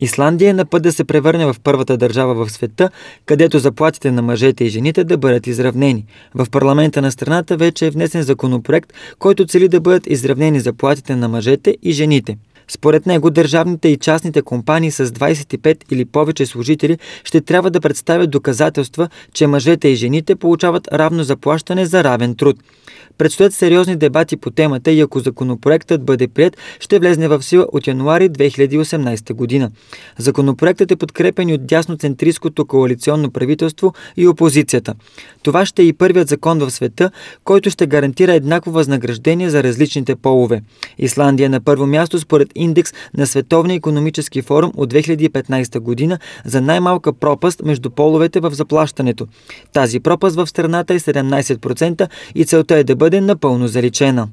Исландия е на път да се превърне в първата държава в света, където заплатите на мъжете и жените да бъдат изравнени. В парламента на страната вече е внесен законопроект, който цели да бъдат изравнени заплатите на мъжете и жените. Според него държавните и частните компании с 25 или повече служители ще трябва да представят доказателства, че мъжете и жените получават равно заплащане за равен труд. Предстоят сериозни дебати по темата и ако законопроектът бъде прият, ще влезне в сила от януари 2018 година. Законопроектът е подкрепен от дясноцентристското коалиционно правителство и опозицията. Това ще е и първият закон в света, който ще гарантира еднакво възнаграждение за различните полове. Исландия е на първо място според индекс на Световния економически форум от 2015 година за най-малка пропаст между половете в заплащането. Тази пропаст в страната е 17% и целта е да бъде напълно заличена.